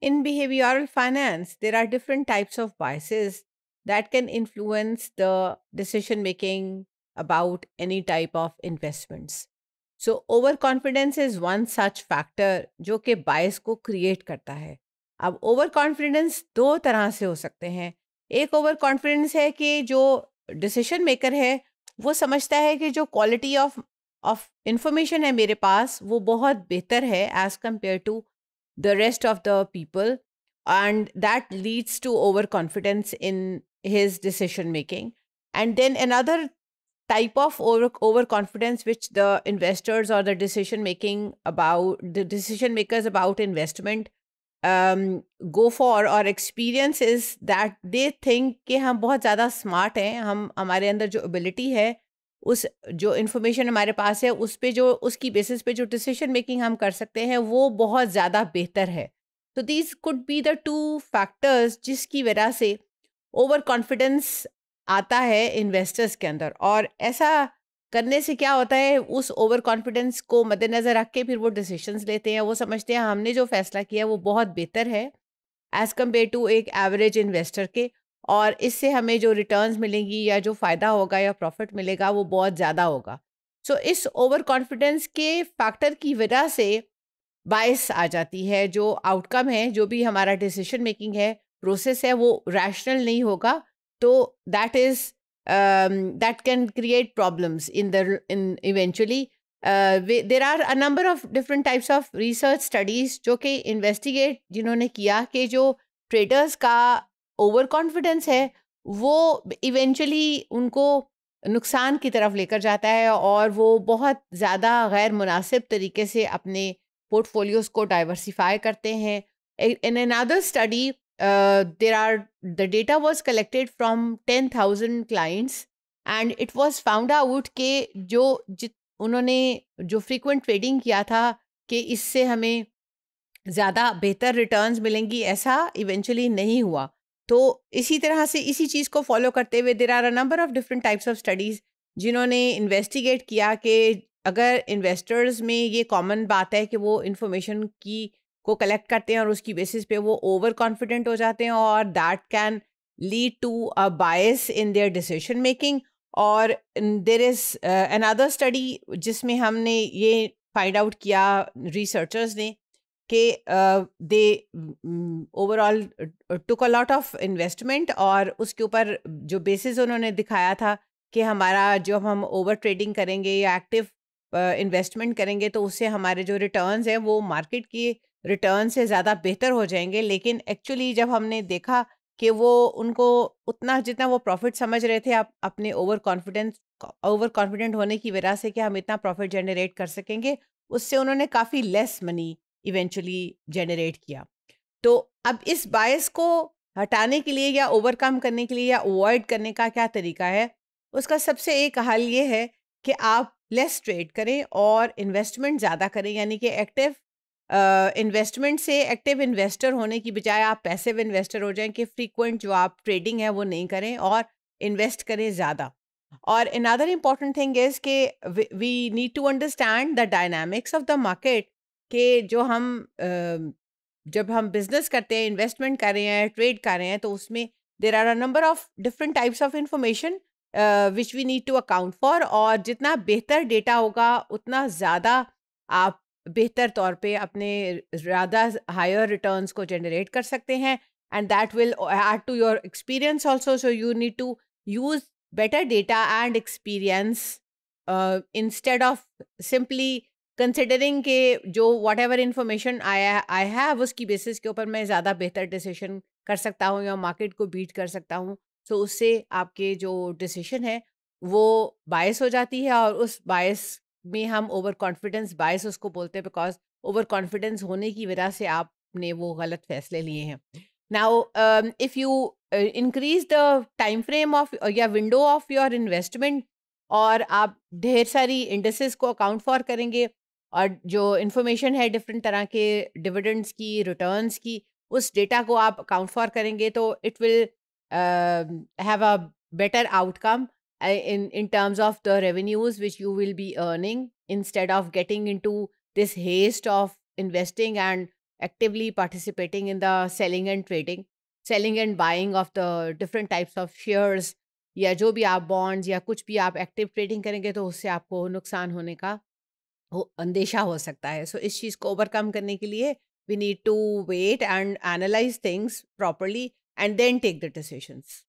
In behavioral finance, there are different types of biases that can influence the decision making about any type of investments. So over confidence is one such factor जो कि बायस को create करता है अब over confidence दो तरह से हो सकते हैं एक ओवर कॉन्फिडेंस है कि जो डिसीजन मेकर है वो समझता है कि जो क्वालिटी ऑफ ऑफ इंफॉर्मेशन है मेरे पास वो बहुत बेहतर है as compare to the rest of the people. And that leads to overconfidence in his decision making. And then another type of over overconfidence which the investors or the decision making about the decision makers about investment um, go for or experience is that they think that we are very smart We have our ability उस जो information हमारे पास है उस पर जो उसकी basis पे जो डिसीजन मेकिंग हम कर सकते हैं वो बहुत ज़्यादा बेहतर है तो these could be the two factors जिसकी वजह से ओवर कॉन्फिडेंस आता है इन्वेस्टर्स के अंदर और ऐसा करने से क्या होता है उस ओवर कॉन्फिडेंस को मद्देनज़र रख के फिर वो डिसीशन लेते हैं वो समझते हैं हमने जो फैसला किया वो बहुत बेहतर है एज़ कम्पेयर टू एक एवरेज इन्वेस्टर के और इससे हमें जो रिटर्न्स मिलेंगी या जो फ़ायदा होगा या प्रॉफिट मिलेगा वो बहुत ज़्यादा होगा सो so, इस ओवर कॉन्फिडेंस के फैक्टर की वजह से बायस आ जाती है जो आउटकम है जो भी हमारा डिसीशन मेकिंग है प्रोसेस है वो रैशनल नहीं होगा तो that is that can create problems in the in eventually there are a number of different types of research studies जो कि इन्वेस्टिगेट जिन्होंने किया कि जो ट्रेडर्स का ओवर कॉन्फिडेंस है वो इवेंचुअली उनको नुकसान की तरफ लेकर जाता है और वो बहुत ज़्यादा गैर मुनासिब तरीके से अपने पोर्टफोलियोज़ को डाइवर्सिफाई करते हैं in another study there are the data was collected from ten thousand clients and it was found out के जो जित उन्होंने जो फ्रीक्वेंट ट्रेडिंग किया था कि इससे हमें ज़्यादा बेहतर रिटर्न्स मिलेंगी ऐसा इवेंचुअली नहीं हुआ तो इसी तरह से इसी चीज़ को फॉलो करते हुए there are a number of different types of studies जिन्होंने इन्वेस्टिगेट किया कि अगर इन्वेस्टर्स में ये कॉमन बात है कि वो इन्फॉर्मेशन की को कलेक्ट करते हैं और उसकी बेसिस पे वो ओवर कॉन्फिडेंट हो जाते हैं और that can lead to a bias in their decision making और देर इज़ अनदर स्टडी जिसमें हमने ये फाइंड आउट किया रिसर्चर्स ने कि they overall took a lot of investment और उसके ऊपर जो बेसिस उन्होंने दिखाया था कि हमारा जो हम ओवर ट्रेडिंग करेंगे या एक्टिव इन्वेस्टमेंट करेंगे तो उससे हमारे जो रिटर्न्स हैं वो मार्केट की रिटर्न से ज़्यादा बेहतर हो जाएंगे लेकिन एक्चुअली जब हमने देखा कि वो उनको उतना जितना वो प्रॉफिट समझ रहे थे आप अपने ओवर कॉन्फिडेंस ओवर कॉन्फिडेंट होने की वजह से कि हम इतना प्रॉफिट जनरेट कर सकेंगे उससे उन्होंने काफ़ी लेस मनी इवेंचुअली जनरेट किया तो अब इस बायस को हटाने के लिए या ओवरकम करने के लिए या अवॉइड करने का क्या तरीका है उसका सबसे एक हल ये है कि आप लेस ट्रेड करें और इन्वेस्टमेंट ज़्यादा करें यानी कि एक्टिव इन्वेस्टमेंट से एक्टिव इन्वेस्टर होने की बजाय आप पैसिव इन्वेस्टर हो जाएं कि फ्रीक्वेंट जो आप ट्रेडिंग है वो नहीं करें और इन्वेस्ट करें ज़्यादा और इनदर इम्पॉर्टेंट थिंग इज़ कि we need to understand the dynamics of the market कि जो हम जब हम बिजनेस करते हैं इन्वेस्टमेंट कर रहे हैं ट्रेड कर रहे हैं तो उसमें there are a number of different types of information which we need to account for और जितना बेहतर डेटा होगा उतना ज़्यादा आप बेहतर तौर पे अपने ज़्यादा हायर रिटर्न्स को जनरेट कर सकते हैं and that will add to your experience also so you need to use better data and experience instead of simply considering के जो वट एवर इन्फॉर्मेशन आया आई हैव उसकी बेसिस के ऊपर मैं ज़्यादा बेहतर डिसीशन कर सकता हूँ या मार्केट को बीट कर सकता हूँ सो तो so उससे आपके जो डिसीशन है वो बायस हो जाती है और उस बायस में हम ओवर कॉन्फिडेंस बायस उसको बोलते हैं बिकॉज ओवर कॉन्फिडेंस होने की वजह से आपने वो गलत फैसले लिए हैं now if you increase the time frame of या विंडो ऑफ योर इन्वेस्टमेंट और आप ढेर सारी इंडस्ट्रीज को अकाउंट फॉर करेंगे और जो इन्फॉर्मेशन है डिफरेंट तरह के डिविडेंड्स की रिटर्न्स की उस डेटा को आप अकाउंट फॉर करेंगे तो it will have a better outcome in in terms of the revenues which you will be earning instead of getting into this haste of investing and actively participating in the selling and trading selling and buying of the different types of shares या जो भी आप bonds या कुछ भी आप active trading करेंगे तो उससे आपको नुकसान होने का हो अंदेशा हो सकता है सो so, इस चीज़ को ओवरकम करने के लिए we need to wait and analyse things properly and then take the decisions